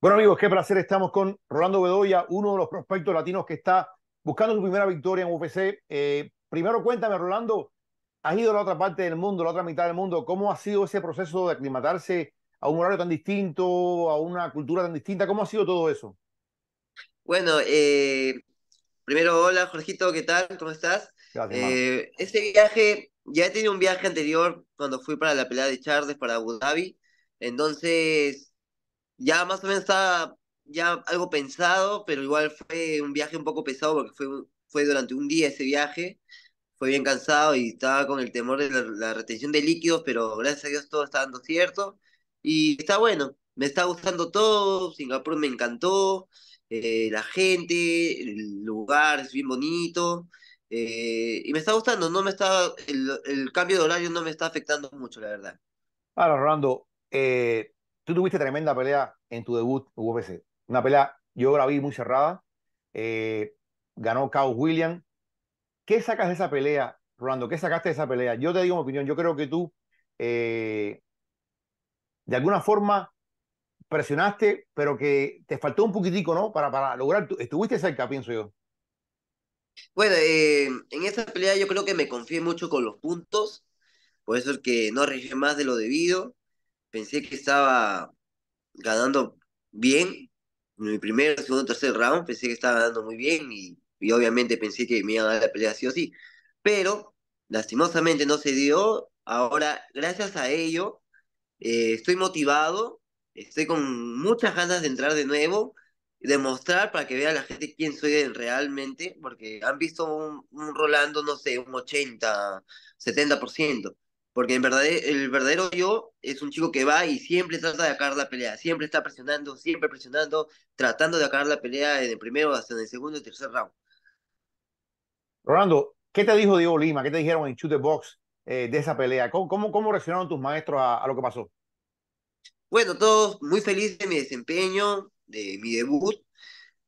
Bueno amigos, qué placer. Estamos con Rolando Bedoya, uno de los prospectos latinos que está buscando su primera victoria en UFC. Eh, primero cuéntame, Rolando, has ido a la otra parte del mundo, a la otra mitad del mundo. ¿Cómo ha sido ese proceso de aclimatarse a un horario tan distinto, a una cultura tan distinta? ¿Cómo ha sido todo eso? Bueno, eh, primero hola Jorgito, ¿qué tal? ¿Cómo estás? Gracias, eh, este viaje, ya he tenido un viaje anterior cuando fui para la pelea de Charles para Abu Dhabi. Entonces, ya más o menos estaba ya algo pensado, pero igual fue un viaje un poco pesado porque fue, fue durante un día ese viaje, fue bien cansado y estaba con el temor de la, retención de líquidos, pero gracias a Dios todo está dando cierto y está bueno, me está gustando todo, Singapur me encantó, eh, la gente, el lugar es bien bonito. Eh, y me está gustando, no me está, el, cambio de horario no me está afectando mucho, la verdad. Ahora, Rolando, eh, tú tuviste tremenda pelea en tu debut UFC. Una pelea, yo la vi muy cerrada. Eh, ganó Caos William. ¿Qué sacas de esa pelea, Rolando? ¿Qué sacaste de esa pelea? Yo te digo mi opinión. Yo creo que tú, eh, de alguna forma, presionaste, pero que te faltó un poquitico, ¿no? Para, para lograr. Tu, estuviste cerca, pienso yo. Bueno, eh, en esa pelea yo creo que me confié mucho con los puntos, por eso es que no arriesgué más de lo debido pensé que estaba ganando bien. En mi primer, segundo, tercer round pensé que estaba ganando muy bien y, obviamente pensé que me iba a dar la pelea sí o sí. Pero lastimosamente no se dio. Ahora, gracias a ello, eh, estoy motivado, estoy con muchas ganas de entrar de nuevo, demostrar para que vea la gente quién soy realmente, porque han visto un, un Rolando, no sé, un 80, 70%. Porque el verdadero, el verdadero yo es un chico que va y siempre trata de acabar la pelea, siempre está presionando, siempre presionando, tratando de acabar la pelea en el primero, hasta en el segundo y tercer round. Rolando, ¿qué te dijo Diego Lima? ¿Qué te dijeron en Shoot the Box eh, de esa pelea? ¿Cómo, cómo, reaccionaron tus maestros a, lo que pasó? Bueno, todos muy felices de mi desempeño, de mi debut.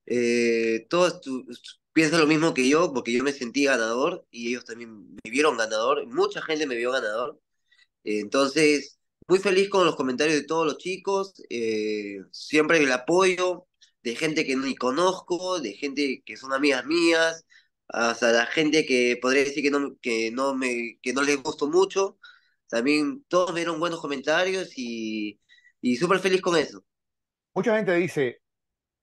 Eh, todos piensa lo mismo que yo, porque yo me sentí ganador y ellos también me vieron ganador, mucha gente me vio ganador. Entonces, muy feliz con los comentarios de todos los chicos, eh, siempre el apoyo de gente que ni conozco, de gente que son amigas mías, hasta la gente que podría decir que no, que no, me, que no les gustó mucho. También todos me dieron buenos comentarios y, súper feliz con eso. Mucha gente dice,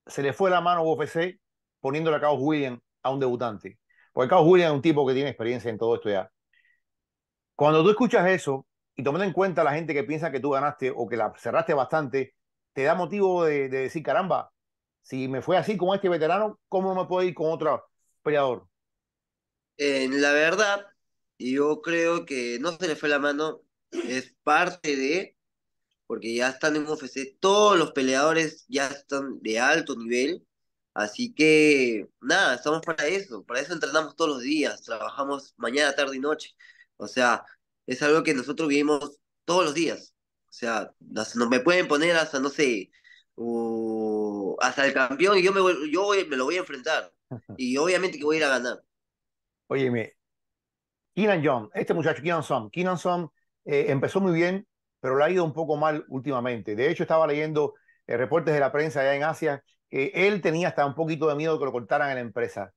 se le fue la mano a UFC, poniéndole a Carlos William a un debutante. Porque Carlos William es un tipo que tiene experiencia en todo esto ya. Cuando tú escuchas eso, y tomando en cuenta la gente que piensa que tú ganaste o que la cerraste bastante, te da motivo de, decir, caramba, si me fue así con este veterano, ¿cómo me puedo ir con otro peleador? En eh, la verdad, yo creo que no se le fue la mano, es parte de, porque ya están en UFC, todos los peleadores ya están de alto nivel, Así que, nada, estamos para eso, para eso entrenamos todos los días, trabajamos mañana, tarde y noche. O sea, es algo que nosotros vivimos todos los días. O sea, no me pueden poner hasta, no sé, hasta el campeón y yo, me, yo me lo voy a enfrentar. Y obviamente que voy a ir a ganar. Óyeme, Keenan John, este muchacho, Keenan Son, Keenan eh, empezó muy bien, pero le ha ido un poco mal últimamente. De hecho, estaba leyendo eh, reportes de la prensa allá en Asia eh, él tenía hasta un poquito de miedo de que lo cortaran en la empresa.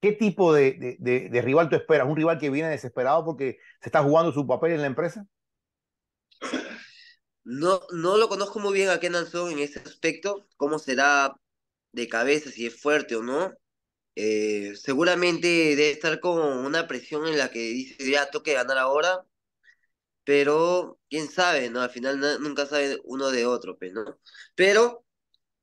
¿Qué tipo de, de, de, rival tú esperas? ¿Un rival que viene desesperado porque se está jugando su papel en la empresa? No, no lo conozco muy bien a Kenan Song en ese aspecto, cómo será de cabeza, si es fuerte o no. Eh, seguramente debe estar con una presión en la que dice, ya, toque ganar ahora, pero quién sabe, ¿no? Al final nunca sabe uno de otro, pues, ¿no? Pero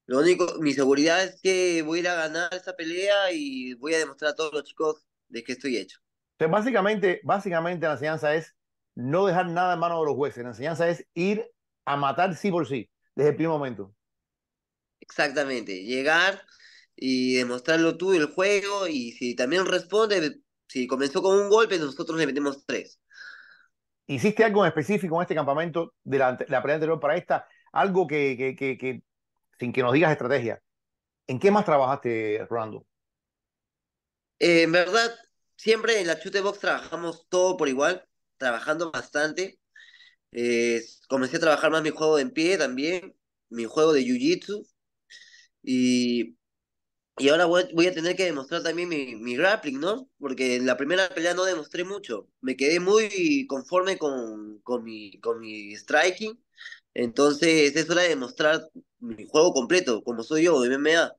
lo único, mi seguridad es que voy a ir a ganar esta pelea y voy a demostrar a todos los chicos de que estoy hecho. Entonces, básicamente, básicamente la enseñanza es no dejar nada en manos de los jueces. La enseñanza es ir a matar sí por sí, desde el primer momento. Exactamente, llegar y demostrarlo tú el juego y si también responde, si comenzó con un golpe, nosotros le metemos tres. ¿Hiciste algo específico en este campamento de la, la pelea anterior para esta? ¿Algo que, que, que sin que nos digas estrategia, ¿en qué más trabajaste, Rando? Eh, en verdad, siempre en la Chute Box trabajamos todo por igual, trabajando bastante. comencé a trabajar más mi juego en pie también, mi juego de Jiu-Jitsu. Y, y ahora voy, a tener que demostrar también mi, mi, grappling, ¿no? Porque en la primera pelea no demostré mucho. Me quedé muy conforme con, con, mi, con mi striking entonces es hora de demostrar mi juego completo, como soy yo, de MMA.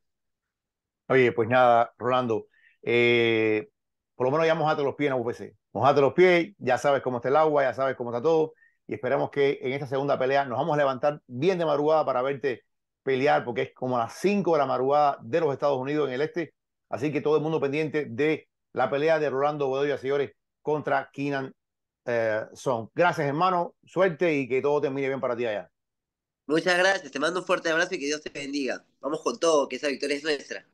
Oye, pues nada, Rolando, eh, por lo menos ya mojate los pies en la UFC. Mojate los pies, ya sabes cómo está el agua, ya sabes cómo está todo, y esperamos que en esta segunda pelea nos vamos a levantar bien de madrugada para verte pelear, porque es como a las 5 de la madrugada de los Estados Unidos en el este. Así que todo el mundo pendiente de la pelea de Rolando y señores, contra Keenan eh, son. Gracias, hermano. Suerte y que todo termine bien para ti allá. Muchas gracias. Te mando un fuerte abrazo y que Dios te bendiga. Vamos con todo, que esa victoria es nuestra.